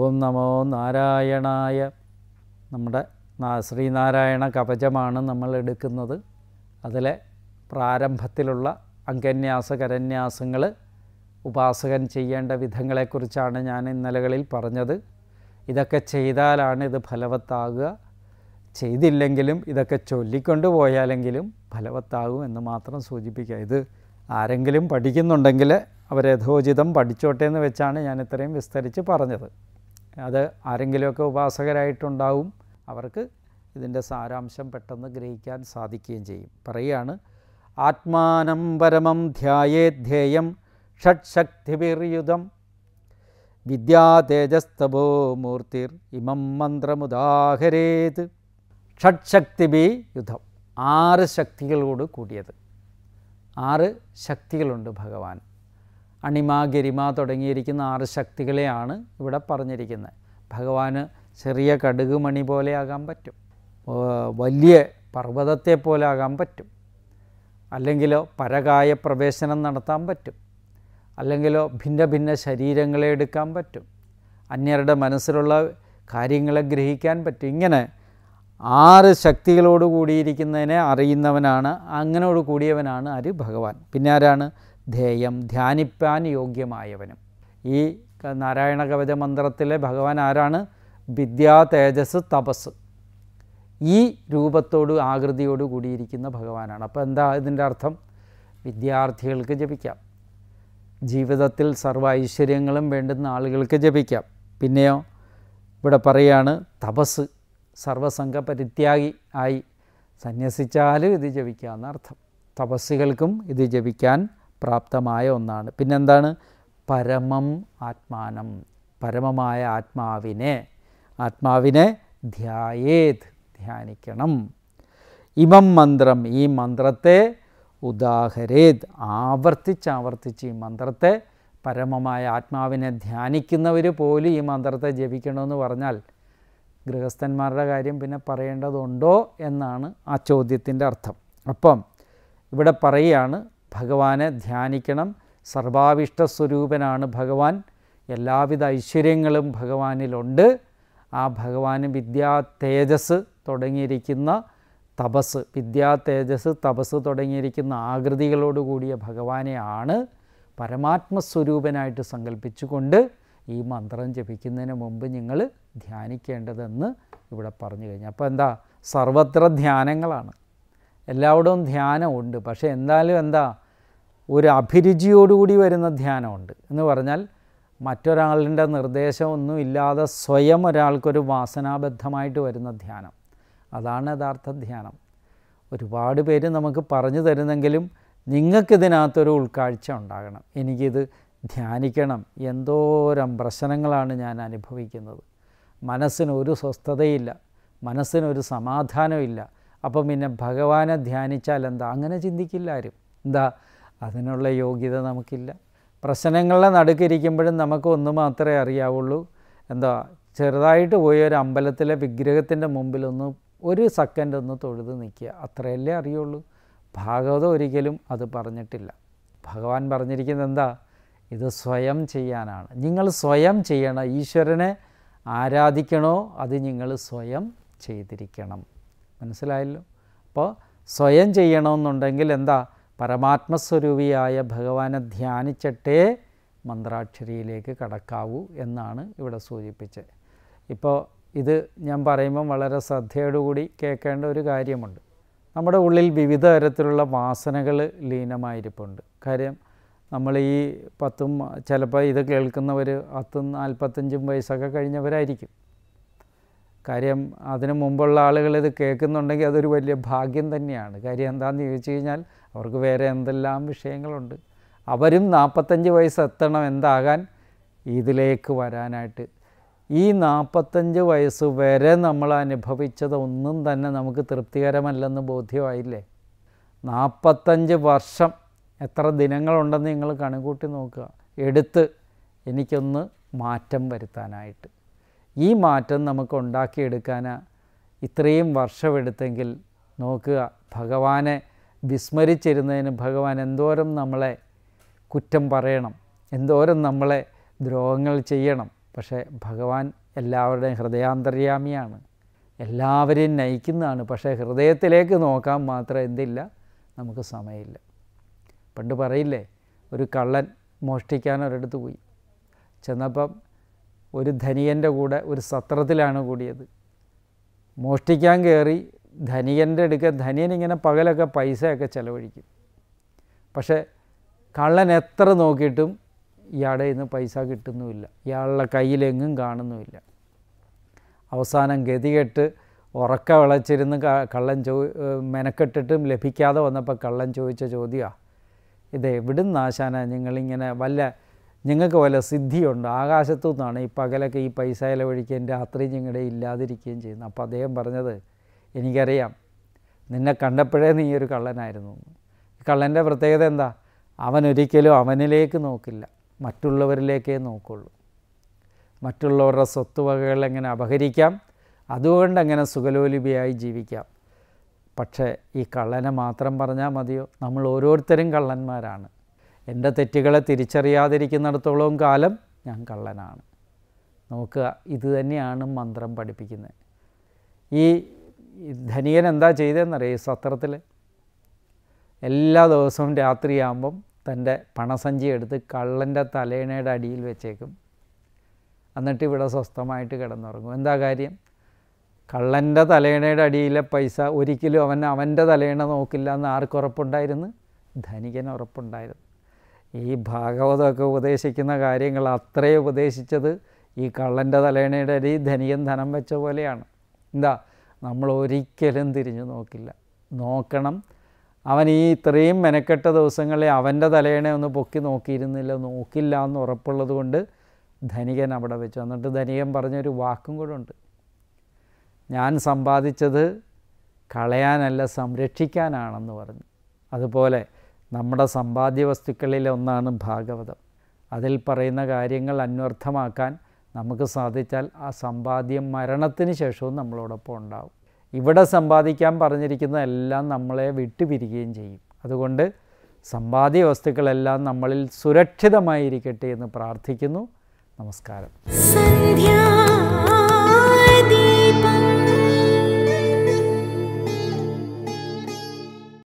ഓം നമോ നാരായണായ നമ്മുടെ ശ്രീനാരായണ കവചമാണ് നമ്മൾ എടുക്കുന്നത് അതിലെ പ്രാരംഭത്തിലുള്ള അംഗന്യാസ കരന്യാസങ്ങൾ ഉപാസകൻ ചെയ്യേണ്ട വിധങ്ങളെക്കുറിച്ചാണ് ഞാൻ ഇന്നലകളിൽ പറഞ്ഞത് ഇതൊക്കെ ചെയ്താലാണ് ഇത് ഫലവത്താകുക ചെയ്തില്ലെങ്കിലും ഇതൊക്കെ ചൊല്ലിക്കൊണ്ട് പോയാലെങ്കിലും ഫലവത്താകും എന്ന് മാത്രം സൂചിപ്പിക്കുക ഇത് ആരെങ്കിലും പഠിക്കുന്നുണ്ടെങ്കിൽ അവരഥോചിതം പഠിച്ചോട്ടെ എന്ന് വെച്ചാണ് ഞാൻ ഇത്രയും വിസ്തരിച്ച് പറഞ്ഞത് അത് ആരെങ്കിലുമൊക്കെ ഉപാസകരായിട്ടുണ്ടാവും അവർക്ക് ഇതിൻ്റെ സാരാംശം പെട്ടെന്ന് ഗ്രഹിക്കാൻ സാധിക്കുകയും ചെയ്യും പറയുകയാണ് ആത്മാനം പരമം ധ്യേയം ഷഡ്ശക്തിവിർയുധം ശക്തിഭിർയുധം വിദ്യാ തേജസ്തപോ മൂർത്തിർ ഇമം മന്ത്രമുദാഹരേത് ഷഡ് ബി യുദ്ധം ആറ് ശക്തികളോട് കൂടിയത് ആറ് ശക്തികളുണ്ട് ഭഗവാൻ അണിമ ഗരിമ തുടങ്ങിയിരിക്കുന്ന ആറ് ശക്തികളെയാണ് ഇവിടെ പറഞ്ഞിരിക്കുന്നത് ഭഗവാന് ചെറിയ കടുകുമണി പോലെ ആകാൻ പറ്റും വലിയ പർവ്വതത്തെ പോലെ ആകാൻ പറ്റും അല്ലെങ്കിലോ പരകായ പ്രവേശനം നടത്താൻ പറ്റും അല്ലെങ്കിലോ ഭിന്ന ഭിന്ന ശരീരങ്ങളെ എടുക്കാൻ പറ്റും അന്യരുടെ മനസ്സിലുള്ള കാര്യങ്ങളെ ഗ്രഹിക്കാൻ പറ്റും ഇങ്ങനെ ആറ് ശക്തികളോട് കൂടിയിരിക്കുന്നതിനെ അറിയുന്നവനാണ് അങ്ങനോട് കൂടിയവനാണ് ആര് ഭഗവാൻ പിന്നെ ആരാണ് ധേയം ധ്യാനിപ്പാൻ യോഗ്യമായവനും ഈ നാരായണ കവച മന്ത്രത്തിലെ ഭഗവാൻ ആരാണ് വിദ്യാ തേജസ് തപസ് ഈ രൂപത്തോട് ആകൃതിയോട് കൂടിയിരിക്കുന്ന ഭഗവാനാണ് അപ്പോൾ എന്താ ഇതിൻ്റെ അർത്ഥം വിദ്യാർത്ഥികൾക്ക് ജപിക്കാം ജീവിതത്തിൽ സർവ്വ ഐശ്വര്യങ്ങളും വേണ്ടുന്ന ആളുകൾക്ക് ജപിക്കാം പിന്നെയോ ഇവിടെ പറയുകയാണ് തപസ് സർവസംഘ പരിത്യാഗി ആയി സന്യസിച്ചാലും ഇത് എന്നർത്ഥം തപസ്സികൾക്കും ഇത് ജപിക്കാൻ പ്രാപ്തമായ ഒന്നാണ് പിന്നെന്താണ് പരമം ആത്മാനം പരമമായ ആത്മാവിനെ ആത്മാവിനെ ധ്യായേത് ധ്യാനിക്കണം ഇമം മന്ത്രം ഈ മന്ത്രത്തെ ഉദാഹരേത് ആവർത്തിച്ചാവർത്തിച്ച് ഈ മന്ത്രത്തെ പരമമായ ആത്മാവിനെ ധ്യാനിക്കുന്നവർ പോലും ഈ മന്ത്രത്തെ ജപിക്കണമെന്ന് പറഞ്ഞാൽ ഗൃഹസ്ഥന്മാരുടെ കാര്യം പിന്നെ പറയേണ്ടതുണ്ടോ എന്നാണ് ആ ചോദ്യത്തിൻ്റെ അർത്ഥം അപ്പം ഇവിടെ പറയുകയാണ് ഭഗവാനെ ധ്യാനിക്കണം സർവാവിഷ്ട സ്വരൂപനാണ് ഭഗവാൻ എല്ലാവിധ ഐശ്വര്യങ്ങളും ഭഗവാനിലുണ്ട് ആ ഭഗവാന് വിദ്യാ തേജസ് തുടങ്ങിയിരിക്കുന്ന തപസ് വിദ്യാ തേജസ് തപസ് തുടങ്ങിയിരിക്കുന്ന ആകൃതികളോടുകൂടിയ ഭഗവാനെയാണ് പരമാത്മസ്വരൂപനായിട്ട് സങ്കല്പിച്ചുകൊണ്ട് ഈ മന്ത്രം ജപിക്കുന്നതിന് മുമ്പ് നിങ്ങൾ ധ്യാനിക്കേണ്ടതെന്ന് ഇവിടെ പറഞ്ഞു കഴിഞ്ഞു അപ്പോൾ എന്താ സർവത്ര ധ്യാനങ്ങളാണ് എല്ലായിടവും ധ്യാനമുണ്ട് പക്ഷേ എന്തായാലും എന്താ ഒരു അഭിരുചിയോടുകൂടി വരുന്ന ധ്യാനമുണ്ട് എന്ന് പറഞ്ഞാൽ മറ്റൊരാളുടെ നിർദ്ദേശമൊന്നും ഇല്ലാതെ സ്വയം ഒരാൾക്കൊരു വാസനാബദ്ധമായിട്ട് വരുന്ന ധ്യാനം അതാണ് യഥാർത്ഥ ധ്യാനം ഒരുപാട് പേര് നമുക്ക് പറഞ്ഞു തരുന്നെങ്കിലും നിങ്ങൾക്കിതിനകത്തൊരു ഉൾക്കാഴ്ച ഉണ്ടാകണം എനിക്കിത് ധ്യാനിക്കണം എന്തോരം പ്രശ്നങ്ങളാണ് ഞാൻ അനുഭവിക്കുന്നത് മനസ്സിന് ഒരു സ്വസ്ഥതയില്ല മനസ്സിനൊരു സമാധാനമില്ല അപ്പം പിന്നെ ഭഗവാനെ ധ്യാനിച്ചാൽ എന്താ അങ്ങനെ ചിന്തിക്കില്ല ആരും എന്താ അതിനുള്ള യോഗ്യത നമുക്കില്ല പ്രശ്നങ്ങളുടെ നടുക്കിരിക്കുമ്പോഴും നമുക്ക് ഒന്ന് മാത്രമേ അറിയാവുള്ളൂ എന്താ ചെറുതായിട്ട് പോയ ഒരു അമ്പലത്തിലെ വിഗ്രഹത്തിൻ്റെ മുമ്പിലൊന്ന് ഒരു സെക്കൻഡ് ഒന്ന് തൊഴുത് നിൽക്കുക അത്രയല്ലേ അറിയുള്ളൂ ഭാഗവതം ഒരിക്കലും അത് പറഞ്ഞിട്ടില്ല ഭഗവാൻ പറഞ്ഞിരിക്കുന്നത് എന്താ ഇത് സ്വയം ചെയ്യാനാണ് നിങ്ങൾ സ്വയം ചെയ്യണം ഈശ്വരനെ ആരാധിക്കണോ അത് നിങ്ങൾ സ്വയം ചെയ്തിരിക്കണം മനസ്സിലായല്ലോ അപ്പോൾ സ്വയം ചെയ്യണമെന്നുണ്ടെങ്കിൽ എന്താ പരമാത്മസ്വരൂപിയായ ഭഗവാനെ ധ്യാനിച്ചിട്ടേ മന്ത്രാക്ഷരിയിലേക്ക് കടക്കാവൂ എന്നാണ് ഇവിടെ സൂചിപ്പിച്ചത് ഇപ്പോൾ ഇത് ഞാൻ പറയുമ്പം വളരെ ശ്രദ്ധയോടുകൂടി കേൾക്കേണ്ട ഒരു കാര്യമുണ്ട് നമ്മുടെ ഉള്ളിൽ വിവിധ തരത്തിലുള്ള വാസനകൾ ലീനമായിരിപ്പുണ്ട് കാര്യം നമ്മൾ ഈ പത്തും ചിലപ്പോൾ ഇത് കേൾക്കുന്നവർ പത്തും നാൽപ്പത്തഞ്ചും വയസ്സൊക്കെ കഴിഞ്ഞവരായിരിക്കും കാര്യം അതിനു മുമ്പുള്ള ആളുകൾ ഇത് കേൾക്കുന്നുണ്ടെങ്കിൽ അതൊരു വലിയ ഭാഗ്യം തന്നെയാണ് കാര്യം എന്താണെന്ന് ചോദിച്ചു കഴിഞ്ഞാൽ അവർക്ക് വേറെ എന്തെല്ലാം വിഷയങ്ങളുണ്ട് അവരും നാൽപ്പത്തഞ്ച് എത്തണം എന്താകാൻ ഇതിലേക്ക് വരാനായിട്ട് ഈ നാൽപ്പത്തഞ്ച് വയസ്സ് വരെ നമ്മൾ അനുഭവിച്ചത് ഒന്നും തന്നെ നമുക്ക് തൃപ്തികരമല്ലെന്ന് ബോധ്യമായില്ലേ നാൽപ്പത്തഞ്ച് വർഷം എത്ര ദിനങ്ങളുണ്ടെന്ന് നിങ്ങൾ കണക്കൂട്ടി നോക്കുക എടുത്ത് എനിക്കൊന്ന് മാറ്റം വരുത്താനായിട്ട് ഈ മാറ്റം നമുക്ക് ഉണ്ടാക്കിയെടുക്കാൻ ഇത്രയും വർഷമെടുത്തെങ്കിൽ നോക്കുക ഭഗവാനെ വിസ്മരിച്ചിരുന്നതിന് ഭഗവാൻ എന്തോരം നമ്മളെ കുറ്റം പറയണം എന്തോരം നമ്മളെ ദ്രോഹങ്ങൾ ചെയ്യണം പക്ഷേ ഭഗവാൻ എല്ലാവരുടെയും ഹൃദയാന്തര്യാമിയാണ് എല്ലാവരെയും നയിക്കുന്നതാണ് പക്ഷേ ഹൃദയത്തിലേക്ക് നോക്കാൻ മാത്രം എന്തില്ല നമുക്ക് സമയമില്ല പണ്ട് പറയില്ലേ ഒരു കള്ളൻ മോഷ്ടിക്കാൻ ഒരിടത്ത് പോയി ചെന്നപ്പം ഒരു ധനികൻ്റെ കൂടെ ഒരു സത്രത്തിലാണ് കൂടിയത് മോഷ്ടിക്കാൻ കയറി ധനികൻ്റെ അടുക്ക ധനിയൻ ഇങ്ങനെ പകലൊക്കെ പൈസയൊക്കെ ചിലവഴിക്കും പക്ഷേ കള്ളൻ എത്ര നോക്കിയിട്ടും ഇയാളുടെ ഇന്ന് പൈസ കിട്ടുന്നുമില്ല ഇയാളുടെ കയ്യിലെങ്ങും കാണുന്നുമില്ല അവസാനം ഗതികെട്ട് ഉറക്ക വിളച്ചിരുന്ന് കള്ളൻ ചോ മെനക്കെട്ടിട്ടും ലഭിക്കാതെ വന്നപ്പോൾ കള്ളൻ ചോദിച്ച ചോദ്യമാണ് ഇത് എവിടുന്ന് ആശാന നിങ്ങളിങ്ങനെ വല്ല നിങ്ങൾക്ക് വല്ല സിദ്ധിയുണ്ട് ആകാശത്തു നിന്നാണ് ഈ പകലൊക്കെ ഈ പൈസ ഇലവഴിക്കുകയും രാത്രി നിങ്ങളുടെ ഇല്ലാതിരിക്കുകയും ചെയ്യുന്നത് അപ്പോൾ അദ്ദേഹം പറഞ്ഞത് എനിക്കറിയാം നിന്നെ കണ്ടപ്പോഴേ നീ ഒരു കള്ളനായിരുന്നു കള്ളൻ്റെ പ്രത്യേകത എന്താ അവനൊരിക്കലും അവനിലേക്ക് നോക്കില്ല മറ്റുള്ളവരിലേക്കേ നോക്കുള്ളൂ മറ്റുള്ളവരുടെ സ്വത്തുവകകൾ എങ്ങനെ അപഹരിക്കാം അതുകൊണ്ട് അങ്ങനെ സുഖലോലിപിയായി ജീവിക്കാം പക്ഷേ ഈ കള്ളനെ മാത്രം പറഞ്ഞാൽ മതിയോ നമ്മൾ ഓരോരുത്തരും കള്ളന്മാരാണ് എൻ്റെ തെറ്റുകളെ തിരിച്ചറിയാതിരിക്കുന്നിടത്തോളം കാലം ഞാൻ കള്ളനാണ് നോക്കുക ഇത് തന്നെയാണ് മന്ത്രം പഠിപ്പിക്കുന്നത് ഈ ധനികൻ എന്താ ചെയ്തതെന്നറിയാം ഈ സത്രത്തിൽ എല്ലാ ദിവസവും രാത്രിയാകുമ്പം തൻ്റെ പണസഞ്ചി എടുത്ത് കള്ളൻ്റെ തലേണയുടെ അടിയിൽ വെച്ചേക്കും എന്നിട്ട് ഇവിടെ സ്വസ്ഥമായിട്ട് കിടന്നുറങ്ങും എന്താ കാര്യം കള്ളൻ്റെ തലേണയുടെ അടിയിലെ പൈസ ഒരിക്കലും അവൻ അവൻ്റെ തലേണ നോക്കില്ല എന്ന് ഉറപ്പുണ്ടായിരുന്നു ധനികന് ഉറപ്പുണ്ടായിരുന്നു ഈ ഭാഗവതമൊക്കെ ഉപദേശിക്കുന്ന കാര്യങ്ങൾ അത്രയും ഉപദേശിച്ചത് ഈ കള്ളൻ്റെ തലേണയുടെ അടി ധനികൻ ധനം വെച്ച പോലെയാണ് എന്താ നമ്മൾ ഒരിക്കലും തിരിഞ്ഞു നോക്കില്ല നോക്കണം അവൻ ഈ ഇത്രയും മെനക്കെട്ട ദിവസങ്ങളെ അവൻ്റെ തലേണെ ഒന്ന് പൊക്കി നോക്കിയിരുന്നില്ല നോക്കില്ല എന്ന് ഉറപ്പുള്ളത് കൊണ്ട് ധനികൻ അവിടെ വെച്ചു എന്നിട്ട് ധനികൻ പറഞ്ഞൊരു വാക്കും കൂടെ ഉണ്ട് ഞാൻ സമ്പാദിച്ചത് കളയാനല്ല സംരക്ഷിക്കാനാണെന്ന് പറഞ്ഞു അതുപോലെ നമ്മുടെ സമ്പാദ്യ വസ്തുക്കളിലൊന്നാണ് ഒന്നാണ് ഭാഗവതം അതിൽ പറയുന്ന കാര്യങ്ങൾ അന്വർത്ഥമാക്കാൻ നമുക്ക് സാധിച്ചാൽ ആ സമ്പാദ്യം മരണത്തിന് ശേഷവും നമ്മളോടൊപ്പം ഉണ്ടാവും ഇവിടെ സമ്പാദിക്കാൻ പറഞ്ഞിരിക്കുന്നതെല്ലാം നമ്മളെ വിട്ടുപിരിക്കുകയും ചെയ്യും അതുകൊണ്ട് സമ്പാദ്യ വസ്തുക്കളെല്ലാം നമ്മളിൽ സുരക്ഷിതമായിരിക്കട്ടെ എന്ന് പ്രാർത്ഥിക്കുന്നു നമസ്കാരം